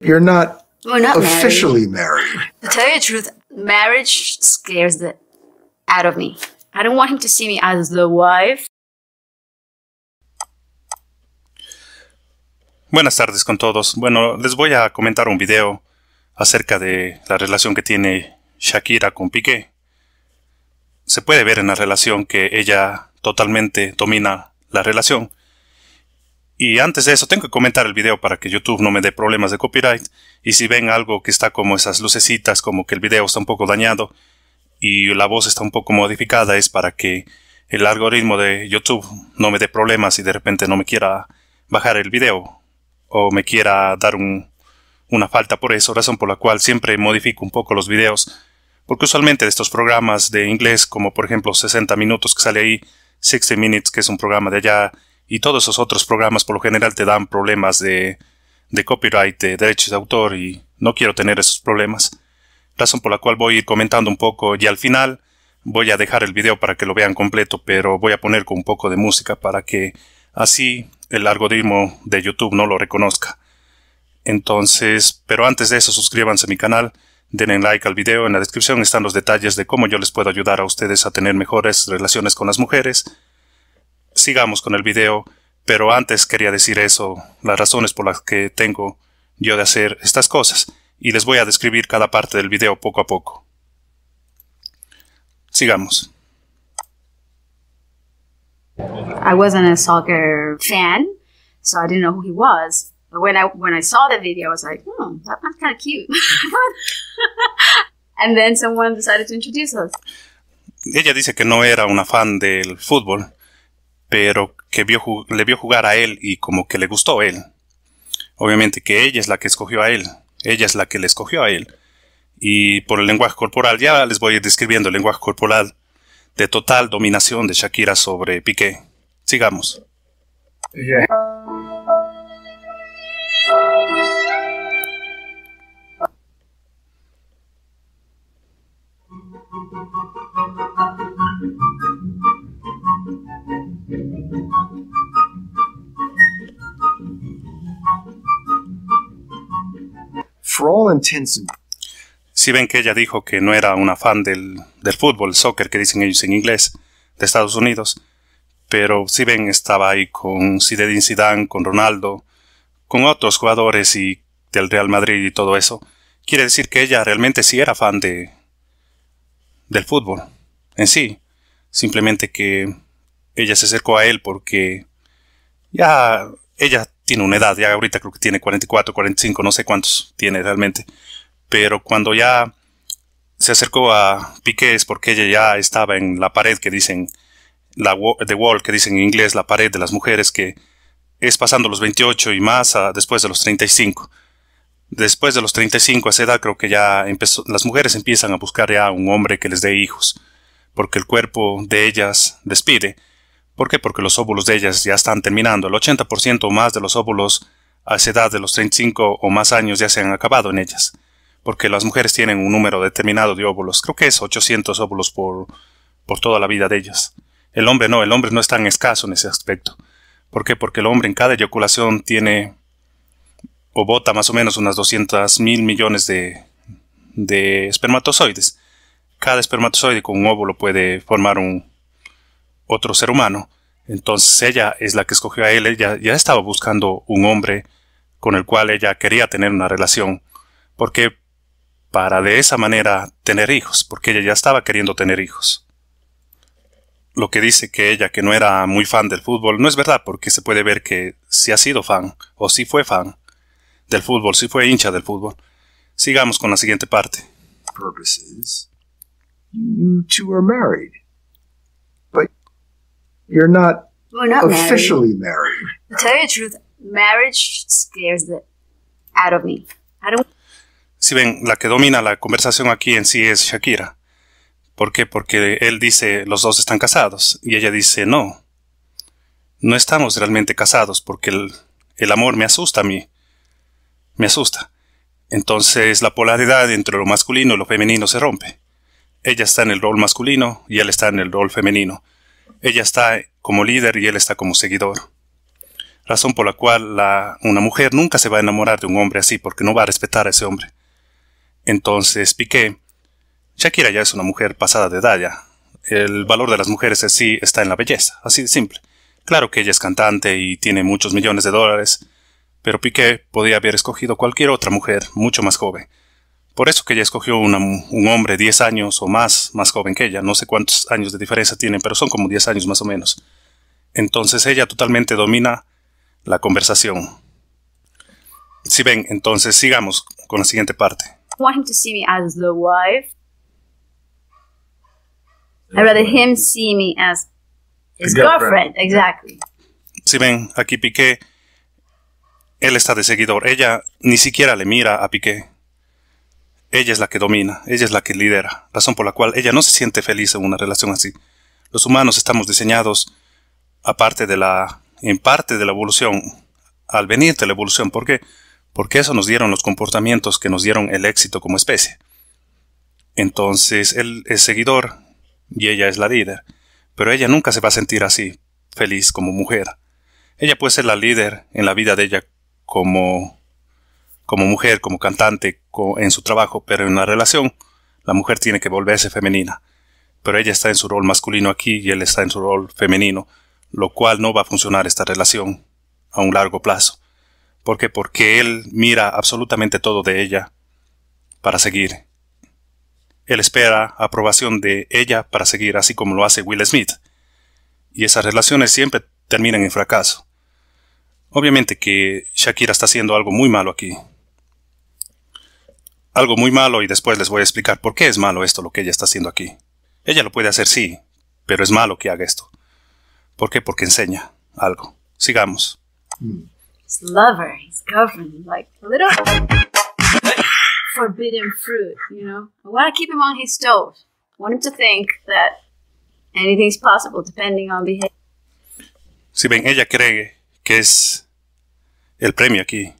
You're not, We're not officially married. To tell you the truth, marriage scares the out of me. I don't want him to see me as the wife. Buenas tardes con todos. Bueno, les voy a comentar un video acerca de la relación que tiene Shakira con Piqué. Se puede ver en la relación que ella totalmente domina la relación y antes de eso, tengo que comentar el video para que YouTube no me dé problemas de copyright. Y si ven algo que está como esas lucecitas, como que el video está un poco dañado y la voz está un poco modificada, es para que el algoritmo de YouTube no me dé problemas y de repente no me quiera bajar el video o me quiera dar una falta por eso, razón por la cual siempre modifico un poco los videos, porque usualmente de estos programas de inglés, como por ejemplo 60 minutos que sale ahí, 60 minutes que es un programa de allá, y todos esos otros programas por lo general te dan problemas de, de copyright, de derechos de autor y no quiero tener esos problemas. Razón por la cual voy a ir comentando un poco y al final voy a dejar el video para que lo vean completo, pero voy a poner con un poco de música para que así el algoritmo de YouTube no lo reconozca. Entonces, pero antes de eso suscríbanse a mi canal, denle like al video, en la descripción están los detalles de cómo yo les puedo ayudar a ustedes a tener mejores relaciones con las mujeres, sigamos con el video, pero antes quería decir eso, las razones por las que tengo yo de hacer estas cosas, y les voy a describir cada parte del video poco a poco. Sigamos. I wasn't a soccer fan, so I didn't know who he was. But when I when I saw the video, I was like, "Hmm, that one's kind of cute." and then someone decided to introduce us. Ella dice que no era una fan del fútbol, pero que vio, le vio jugar a él y como que le gustó él. Obviamente que ella es la que escogió a él, ella es la que le escogió a él. Y por el lenguaje corporal, ya les voy describiendo el lenguaje corporal de total dominación de Shakira sobre Piqué. Sigamos. Si ven que ella dijo que no era una fan del, del fútbol, el soccer, que dicen ellos en inglés, de Estados Unidos, pero si ven estaba ahí con Zinedine Zidane, con Ronaldo, con otros jugadores y del Real Madrid y todo eso, quiere decir que ella realmente sí era fan de del fútbol en sí, simplemente que ella se acercó a él porque ya ella tiene una edad, ya ahorita creo que tiene 44, 45, no sé cuántos tiene realmente. Pero cuando ya se acercó a Piqué es porque ella ya estaba en la pared que dicen, la the wall que dicen en inglés, la pared de las mujeres, que es pasando los 28 y más después de los 35. Después de los 35, a esa edad creo que ya las mujeres empiezan a buscar ya un hombre que les dé hijos, porque el cuerpo de ellas despide ¿Por qué? Porque los óvulos de ellas ya están terminando. El 80% o más de los óvulos a esa edad de los 35 o más años ya se han acabado en ellas. Porque las mujeres tienen un número determinado de óvulos. Creo que es 800 óvulos por, por toda la vida de ellas. El hombre no, el hombre no es tan escaso en ese aspecto. ¿Por qué? Porque el hombre en cada eyaculación tiene o bota más o menos unas 200 mil millones de, de espermatozoides. Cada espermatozoide con un óvulo puede formar un, otro ser humano. Entonces ella es la que escogió a él, ella ya estaba buscando un hombre con el cual ella quería tener una relación, porque para de esa manera tener hijos, porque ella ya estaba queriendo tener hijos. Lo que dice que ella que no era muy fan del fútbol no es verdad, porque se puede ver que si ha sido fan, o si fue fan del fútbol, si fue hincha del fútbol. Sigamos con la siguiente parte. You're not, officially married. tell you the truth, marriage scares out of me. Si ven, la que domina la conversación aquí en sí es Shakira. ¿Por qué? Porque él dice los dos están casados y ella dice no. No estamos realmente casados porque el amor me asusta a mí. Me asusta. Entonces la polaridad entre lo masculino y lo femenino se rompe. Ella está en el rol masculino y él está en el rol femenino. Ella está como líder y él está como seguidor. Razón por la cual la, una mujer nunca se va a enamorar de un hombre así porque no va a respetar a ese hombre. Entonces Piqué, Shakira ya es una mujer pasada de edad ya. El valor de las mujeres así sí está en la belleza, así de simple. Claro que ella es cantante y tiene muchos millones de dólares, pero Piqué podía haber escogido cualquier otra mujer mucho más joven por eso que ella escogió un hombre 10 años o más, más joven que ella. No sé cuántos años de diferencia tienen, pero son como 10 años más o menos. Entonces ella totalmente domina la conversación. Si ven, entonces sigamos con la siguiente parte. want him to see me as the wife. rather him see me as his girlfriend. Exactly. Si ven, aquí Piqué, él está de seguidor. Ella ni siquiera le mira a Piqué. Ella es la que domina, ella es la que lidera, razón por la cual ella no se siente feliz en una relación así. Los humanos estamos diseñados, aparte de la, en parte de la evolución, al venir de la evolución, ¿por qué? Porque eso nos dieron los comportamientos que nos dieron el éxito como especie. Entonces él es seguidor y ella es la líder, pero ella nunca se va a sentir así, feliz como mujer. Ella puede ser la líder en la vida de ella como, como mujer, como cantante, en su trabajo, pero en una relación, la mujer tiene que volverse femenina. Pero ella está en su rol masculino aquí y él está en su rol femenino, lo cual no va a funcionar esta relación a un largo plazo. ¿Por Porque él mira absolutamente todo de ella para seguir. Él espera aprobación de ella para seguir, así como lo hace Will Smith. Y esas relaciones siempre terminan en fracaso. Obviamente que Shakira está haciendo algo muy malo aquí, algo muy malo y después les voy a explicar por qué es malo esto lo que ella está haciendo aquí. Ella lo puede hacer, sí, pero es malo que haga esto. ¿Por qué? Porque enseña algo. Sigamos. lover, like little forbidden fruit, you know? I keep him on his toes. to think that possible depending on behavior. Si ven, ella cree que es el premio aquí.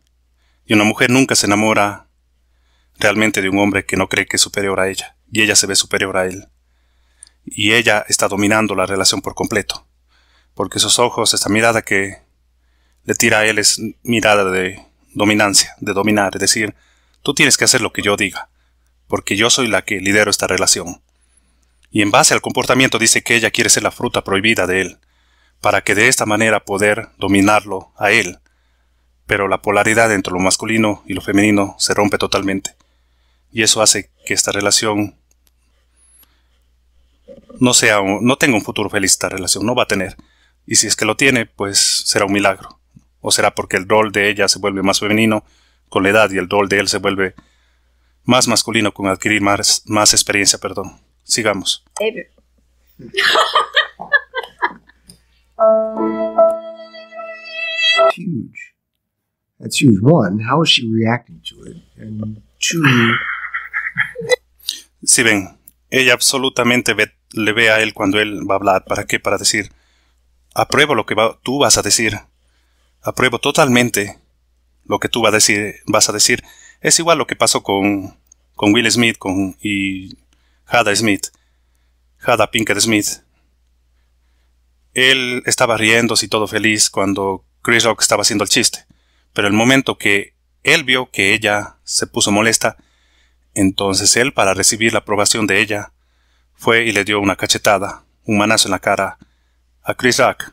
Y una mujer nunca se enamora realmente de un hombre que no cree que es superior a ella, y ella se ve superior a él. Y ella está dominando la relación por completo, porque sus ojos, esta mirada que le tira a él es mirada de dominancia, de dominar, es decir, tú tienes que hacer lo que yo diga, porque yo soy la que lidero esta relación. Y en base al comportamiento dice que ella quiere ser la fruta prohibida de él, para que de esta manera poder dominarlo a él. Pero la polaridad entre lo masculino y lo femenino se rompe totalmente. Y eso hace que esta relación no sea, no tenga un futuro feliz esta relación, no va a tener. Y si es que lo tiene, pues será un milagro. O será porque el rol de ella se vuelve más femenino con la edad y el rol de él se vuelve más masculino con adquirir más, más experiencia, perdón. Sigamos. huge. huge. One, how is she reacting to it? And si ven, ella absolutamente le ve a él cuando él va a hablar. ¿Para qué? Para decir, apruebo lo que tú vas a decir. Apruebo totalmente lo que tú vas a decir. Es igual lo que pasó con, con Will Smith con, y Hada Smith. Hada Pinker Smith. Él estaba riendo y todo feliz cuando Chris Rock estaba haciendo el chiste. Pero el momento que él vio que ella se puso molesta, entonces él, para recibir la aprobación de ella, fue y le dio una cachetada, un manazo en la cara, a Chris Rock.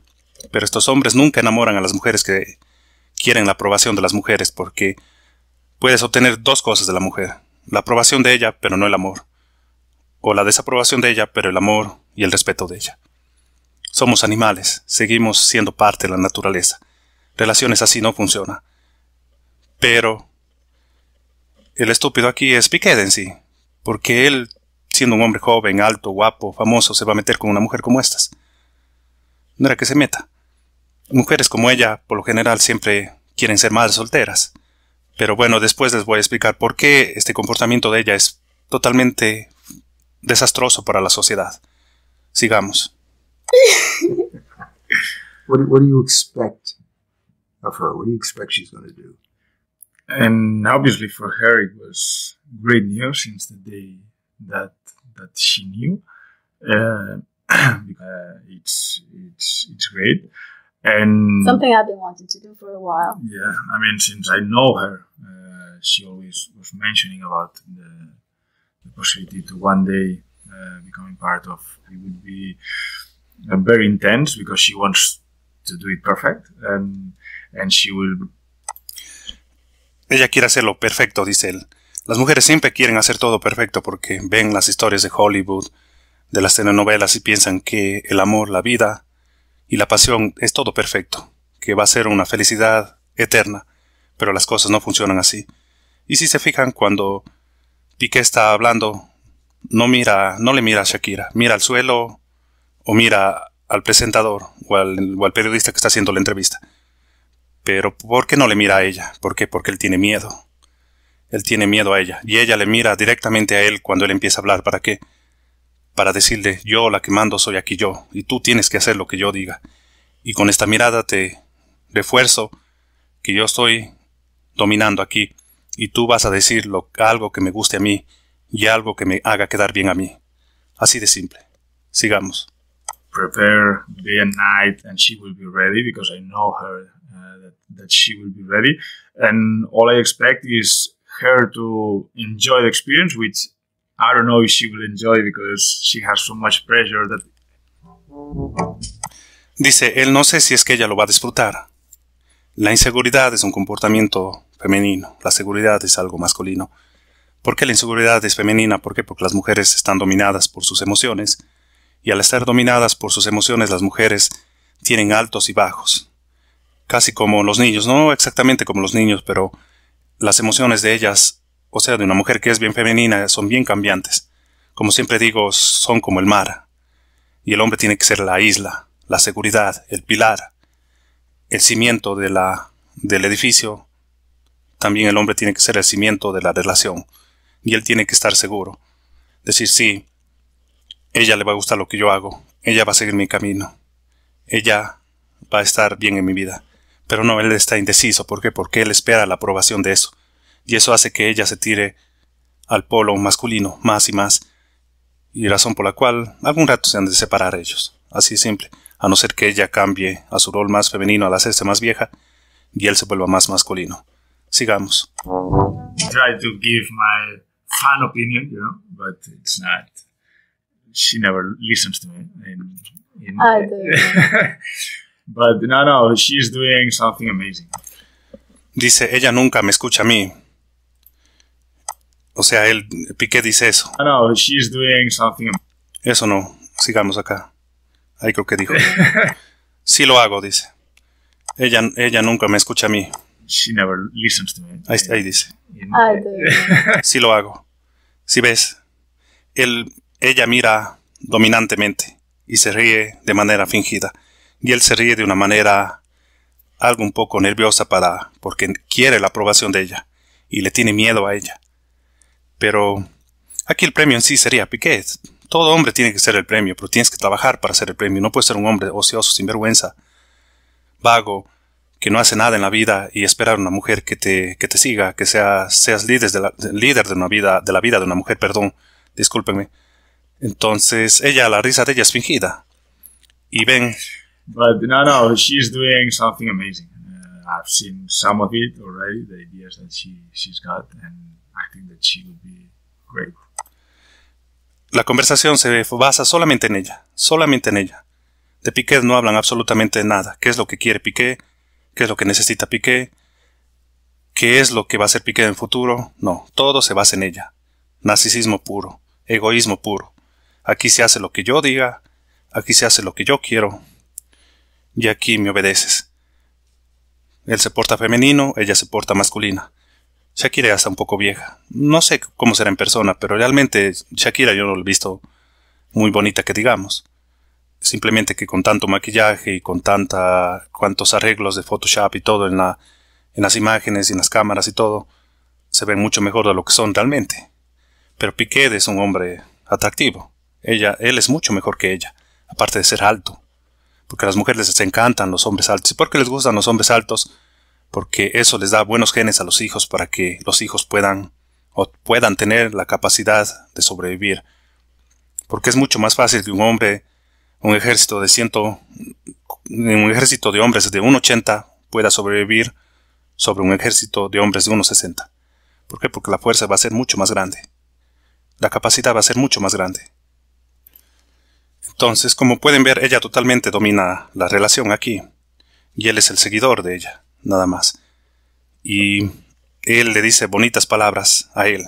Pero estos hombres nunca enamoran a las mujeres que quieren la aprobación de las mujeres, porque puedes obtener dos cosas de la mujer, la aprobación de ella, pero no el amor, o la desaprobación de ella, pero el amor y el respeto de ella. Somos animales, seguimos siendo parte de la naturaleza. Relaciones así no funcionan. Pero el estúpido aquí es Piquet en sí, porque él, siendo un hombre joven, alto, guapo, famoso, se va a meter con una mujer como estas. No era que se meta. Mujeres como ella, por lo general, siempre quieren ser madres solteras. Pero bueno, después les voy a explicar por qué este comportamiento de ella es totalmente desastroso para la sociedad. Sigamos. you expect of her? And obviously for her, it was great news since the day that that she knew. Uh, it's it's it's great. And something I've been wanting to do for a while. Yeah, I mean, since I know her, uh, she always was mentioning about the, the possibility to one day uh, becoming part of. It would be uh, very intense because she wants to do it perfect, and and she will Ella quiere hacerlo perfecto, dice él. Las mujeres siempre quieren hacer todo perfecto porque ven las historias de Hollywood, de las telenovelas y piensan que el amor, la vida y la pasión es todo perfecto, que va a ser una felicidad eterna, pero las cosas no funcionan así. Y si se fijan, cuando Piqué está hablando, no mira, no le mira a Shakira, mira al suelo o mira al presentador o al periodista que está haciendo la entrevista. Pero ¿por qué no le mira a ella? ¿Por qué? Porque él tiene miedo. Él tiene miedo a ella, y ella le mira directamente a él cuando él empieza a hablar. ¿Para qué? Para decirle, yo la que mando soy aquí yo, y tú tienes que hacer lo que yo diga. Y con esta mirada te refuerzo que yo estoy dominando aquí, y tú vas a decir algo que me guste a mí, y algo que me haga quedar bien a mí. Así de simple. Sigamos. Prepare day and night, and she will be ready because I know her. Dice, él no sé si es que ella lo va a disfrutar. La inseguridad es un comportamiento femenino, la seguridad es algo masculino. ¿Por qué la inseguridad es femenina? ¿Por Porque las mujeres están dominadas por sus emociones y al estar dominadas por sus emociones las mujeres tienen altos y bajos, casi como los niños, no exactamente como los niños, pero las emociones de ellas, o sea, de una mujer que es bien femenina, son bien cambiantes. Como siempre digo, son como el mar. Y el hombre tiene que ser la isla, la seguridad, el pilar, el cimiento de la, del edificio. También el hombre tiene que ser el cimiento de la relación. Y él tiene que estar seguro. Decir, sí, ella le va a gustar lo que yo hago. Ella va a seguir mi camino. Ella va a estar bien en mi vida. Pero no, él está indeciso. ¿Por qué? Porque él espera la aprobación de eso. Y eso hace que ella se tire al polo masculino más y más. Y razón por la cual algún rato se han de separar ellos. Así simple. A no ser que ella cambie a su rol más femenino al hacerse más vieja y él se vuelva más masculino. Sigamos. Try to give my fan opinion, you know, but it's not. She never listens to me. Ah, But no, no, she's doing something amazing. Dice, ella nunca me escucha a mí. O sea, él, Piqué dice eso. No, no, she's doing something. Eso no, sigamos acá. Ahí creo que dijo. sí lo hago, dice. Ella, ella nunca me escucha a mí. She never listens to me. Ahí, ahí dice. Ah, sí lo hago. Si ves, ella mira dominantemente y se ríe de manera fingida y él se ríe de una manera algo un poco nerviosa para porque quiere la aprobación de ella y le tiene miedo a ella. Pero aquí el premio en sí sería Piquet. Todo hombre tiene que ser el premio, pero tienes que trabajar para ser el premio. No puedes ser un hombre ocioso, sin vergüenza, vago, que no hace nada en la vida y esperar a una mujer que te, que te siga, que sea, seas líder de, la, líder de una vida, de la vida de una mujer, perdón, discúlpenme. Entonces, ella, la risa de ella es fingida. Y ven, But no, no, she's doing something amazing. Uh, I've seen some of it already, the ideas that she, she's got, and I think that she will be great. La conversación se basa solamente en ella, solamente en ella. De Piqué no hablan absolutamente nada. ¿Qué es lo que quiere Piqué? ¿Qué es lo que necesita Piqué? ¿Qué es lo que va a ser Piqué en el futuro? No, todo se basa en ella. Narcisismo puro, egoísmo puro. Aquí se hace lo que yo diga, aquí se hace lo que yo quiero, y aquí me obedeces. Él se porta femenino, ella se porta masculina. Shakira ya está un poco vieja. No sé cómo será en persona, pero realmente Shakira yo no lo he visto muy bonita que digamos. Simplemente que con tanto maquillaje y con tanta cuantos arreglos de Photoshop y todo en la en las imágenes y en las cámaras y todo se ven mucho mejor de lo que son realmente. Pero Piquet es un hombre atractivo. Ella él es mucho mejor que ella, aparte de ser alto porque a las mujeres les encantan los hombres altos y porque les gustan los hombres altos, porque eso les da buenos genes a los hijos para que los hijos puedan o puedan tener la capacidad de sobrevivir. Porque es mucho más fácil que un hombre, un ejército de ciento, un ejército de hombres de 1,80 pueda sobrevivir sobre un ejército de hombres de 1,60. ¿Por qué? Porque la fuerza va a ser mucho más grande. La capacidad va a ser mucho más grande. Entonces, como pueden ver, ella totalmente domina la relación aquí. Y él es el seguidor de ella, nada más. Y él le dice bonitas palabras a él.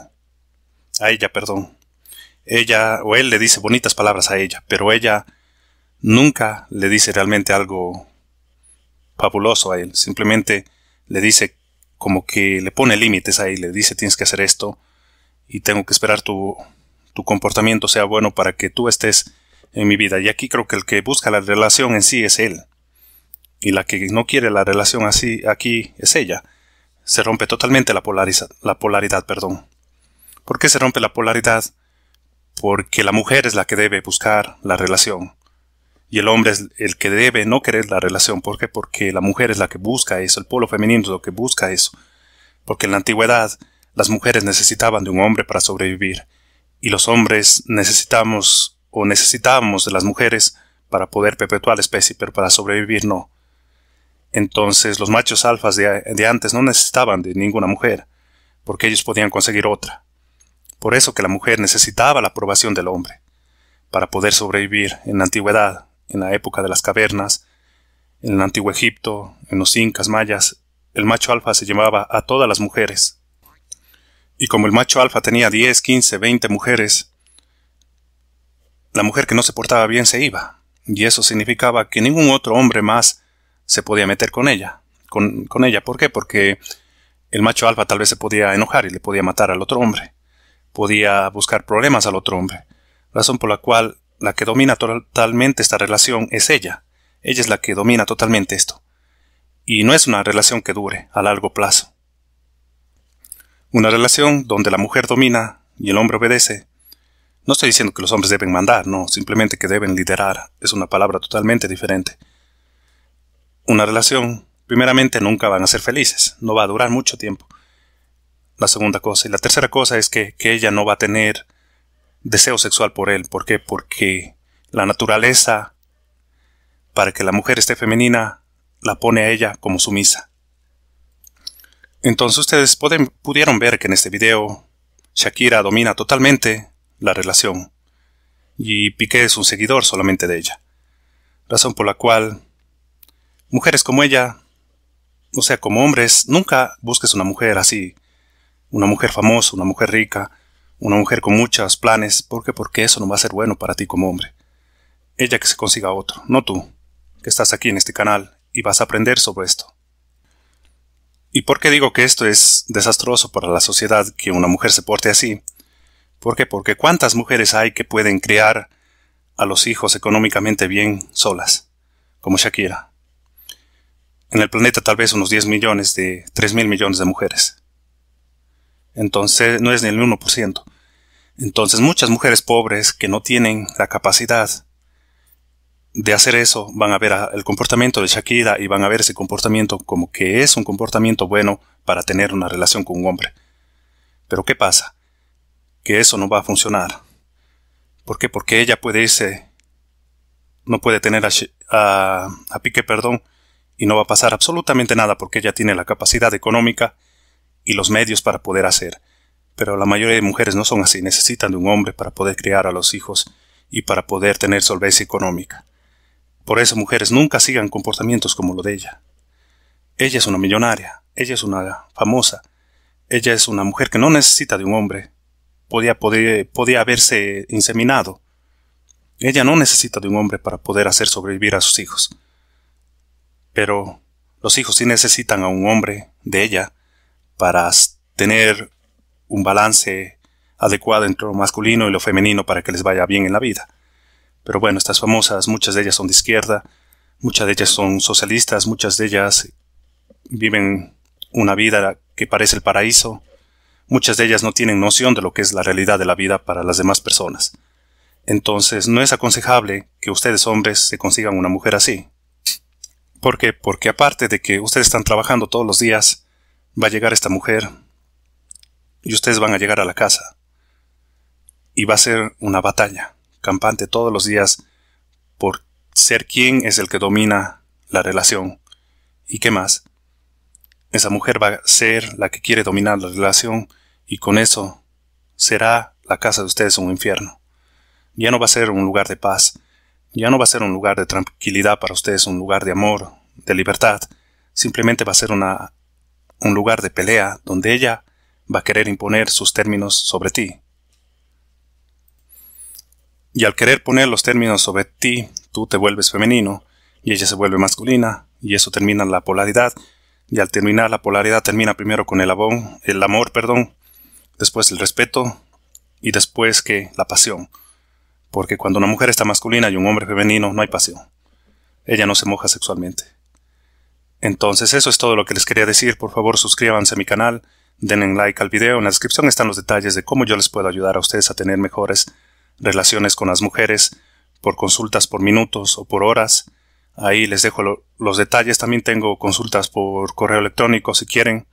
A ella, perdón. Ella, o él le dice bonitas palabras a ella, pero ella nunca le dice realmente algo fabuloso a él. Simplemente le dice como que le pone límites ahí, le dice tienes que hacer esto y tengo que esperar tu, tu comportamiento sea bueno para que tú estés en mi vida. Y aquí creo que el que busca la relación en sí es él. Y la que no quiere la relación así aquí es ella. Se rompe totalmente la, polariza, la polaridad. Perdón. ¿Por qué se rompe la polaridad? Porque la mujer es la que debe buscar la relación. Y el hombre es el que debe no querer la relación. ¿Por qué? Porque la mujer es la que busca eso. El polo femenino es lo que busca eso. Porque en la antigüedad las mujeres necesitaban de un hombre para sobrevivir. Y los hombres necesitamos o necesitábamos de las mujeres para poder perpetuar la especie, pero para sobrevivir no. Entonces los machos alfas de, antes no necesitaban de ninguna mujer, porque ellos podían conseguir otra. Por eso que la mujer necesitaba la aprobación del hombre, para poder sobrevivir en la antigüedad, en la época de las cavernas, en el antiguo Egipto, en los incas mayas, el macho alfa se llevaba a todas las mujeres. Y como el macho alfa tenía 10, 15, 20 mujeres, la mujer que no se portaba bien se iba, y eso significaba que ningún otro hombre más se podía meter con ella. Con, ella, ¿por qué? Porque el macho alfa tal vez se podía enojar y le podía matar al otro hombre. Podía buscar problemas al otro hombre. Razón por la cual la que domina totalmente esta relación es ella. Ella es la que domina totalmente esto. Y no es una relación que dure a largo plazo. Una relación donde la mujer domina y el hombre obedece no estoy diciendo que los hombres deben mandar, no, simplemente que deben liderar. Es una palabra totalmente diferente. Una relación, primeramente, nunca van a ser felices, no va a durar mucho tiempo. La segunda cosa. Y la tercera cosa es que, ella no va a tener deseo sexual por él. ¿Por qué? Porque la naturaleza, para que la mujer esté femenina, la pone a ella como sumisa. Entonces ustedes pudieron ver que en este video Shakira domina totalmente la relación, y Piqué es un seguidor solamente de ella, razón por la cual mujeres como ella, o sea, como hombres, nunca busques una mujer así, una mujer famosa, una mujer rica, una mujer con muchos planes, porque porque eso no va a ser bueno para ti como hombre. Ella que se consiga otro, no tú, que estás aquí en este canal y vas a aprender sobre esto. ¿Y por qué digo que esto es desastroso para la sociedad que una mujer se porte así? ¿Por qué? Porque ¿cuántas mujeres hay que pueden criar a los hijos económicamente bien solas? Como Shakira. En el planeta tal vez unos 10 millones de 3 mil millones de mujeres. Entonces no es ni el 1%. Entonces muchas mujeres pobres que no tienen la capacidad de hacer eso van a ver el comportamiento de Shakira y van a ver ese comportamiento como que es un comportamiento bueno para tener una relación con un hombre. Pero ¿qué pasa? que eso no va a funcionar. ¿Por qué? Porque ella puede irse, no puede tener a, a, a perdón, y no va a pasar absolutamente nada porque ella tiene la capacidad económica y los medios para poder hacer. Pero la mayoría de mujeres no son así, necesitan de un hombre para poder criar a los hijos y para poder tener solvencia económica. Por eso mujeres nunca sigan comportamientos como lo de ella. Ella es una millonaria, ella es una famosa, ella es una mujer que no necesita de un hombre podía, poder, podía haberse inseminado. Ella no necesita de un hombre para poder hacer sobrevivir a sus hijos. Pero los hijos sí necesitan a un hombre de ella para tener un balance adecuado entre lo masculino y lo femenino para que les vaya bien en la vida. Pero bueno, estas famosas, muchas de ellas son de izquierda, muchas de ellas son socialistas, muchas de ellas viven una vida que parece el paraíso, muchas de ellas no tienen noción de lo que es la realidad de la vida para las demás personas. Entonces no es aconsejable que ustedes hombres se consigan una mujer así. ¿Por qué? Porque aparte de que ustedes están trabajando todos los días, va a llegar esta mujer y ustedes van a llegar a la casa. Y va a ser una batalla campante todos los días por ser quien es el que domina la relación. ¿Y qué más? Esa mujer va a ser la que quiere dominar la relación y con eso será la casa de ustedes un infierno. Ya no va a ser un lugar de paz, ya no va a ser un lugar de tranquilidad para ustedes, un lugar de amor, de libertad, simplemente va a ser una, un lugar de pelea donde ella va a querer imponer sus términos sobre ti. Y al querer poner los términos sobre ti, tú te vuelves femenino y ella se vuelve masculina y eso termina la polaridad y al terminar la polaridad termina primero con el, abón, el amor, perdón, después el respeto y después que la pasión. Porque cuando una mujer está masculina y un hombre femenino no hay pasión. Ella no se moja sexualmente. Entonces eso es todo lo que les quería decir. Por favor suscríbanse a mi canal, denle like al video. En la descripción están los detalles de cómo yo les puedo ayudar a ustedes a tener mejores relaciones con las mujeres por consultas por minutos o por horas. Ahí les dejo los detalles. También tengo consultas por correo electrónico si quieren.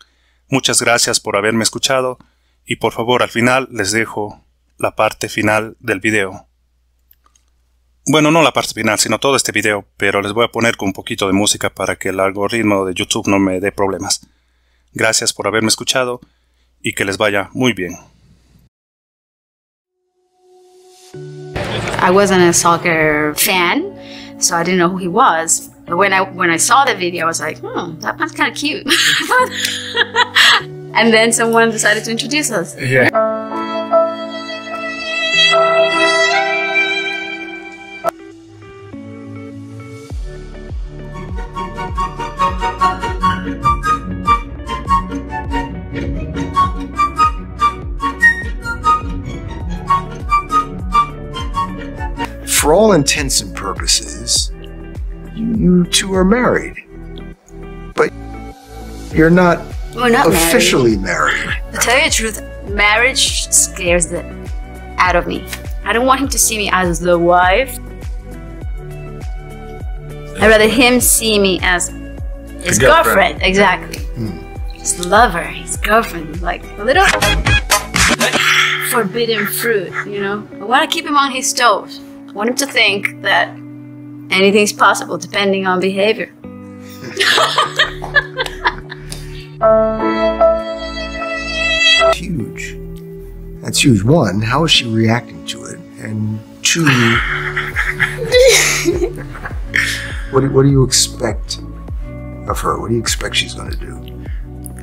Muchas gracias por haberme escuchado. Y por favor al final les dejo la parte final del video. Bueno, no la parte final, sino todo este video, pero les voy a poner con un poquito de música para que el algoritmo de YouTube no me dé problemas. Gracias por haberme escuchado y que les vaya muy bien. I wasn't a fan, so I didn't know who he was. when I when I video, I was like, hmm, that kind cute. and then someone decided to introduce us. Yeah. For all intents and purposes, you two are married, but you're not we're not officially married. married. To tell you the truth, marriage scares the out of me. I don't want him to see me as the wife. I'd rather him see me as his girlfriend. girlfriend. Exactly. Hmm. His lover, his girlfriend. Like a little forbidden fruit, you know? I want to keep him on his toes. I want him to think that anything's possible depending on behavior. Huge. That's huge. One, how is she reacting to it? And two, what, do, what do you expect of her? What do you expect she's going to do?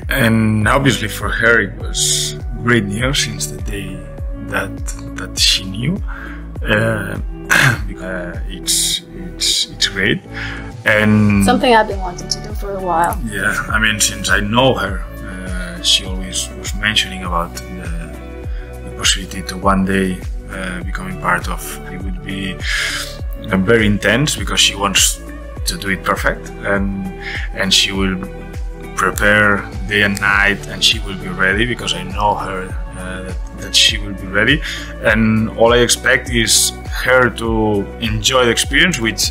And obviously for her, it was great news since the day that that she knew. Uh, uh, it's it's it's great and something I've been wanting to for a while. Yeah, I mean, since I know her, uh, she always was mentioning about the, the possibility to one day uh, becoming part of. It would be uh, very intense because she wants to do it perfect, and and she will prepare day and night, and she will be ready because I know her uh, that, that she will be ready, and all I expect is her to enjoy the experience, which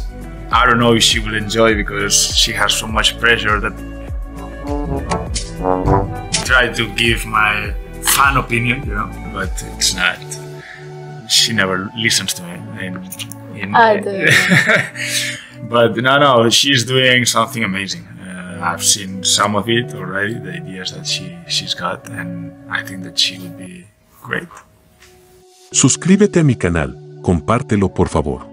I don't know if she will enjoy because she has so much pressure that I try to give my fan opinion, you know, but it's not. She never listens to me. In, in, I do. but no, no, she's doing something amazing. Uh, I've seen some of it already, the ideas that she, she's got, and I think that she will be great. Suscríbete a mi canal, compártelo por favor.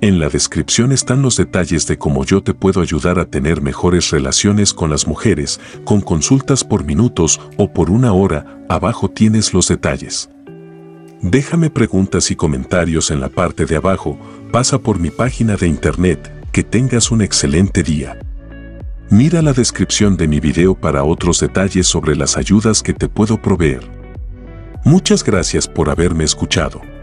En la descripción están los detalles de cómo yo te puedo ayudar a tener mejores relaciones con las mujeres, con consultas por minutos o por una hora, abajo tienes los detalles. Déjame preguntas y comentarios en la parte de abajo, pasa por mi página de internet, que tengas un excelente día. Mira la descripción de mi video para otros detalles sobre las ayudas que te puedo proveer. Muchas gracias por haberme escuchado.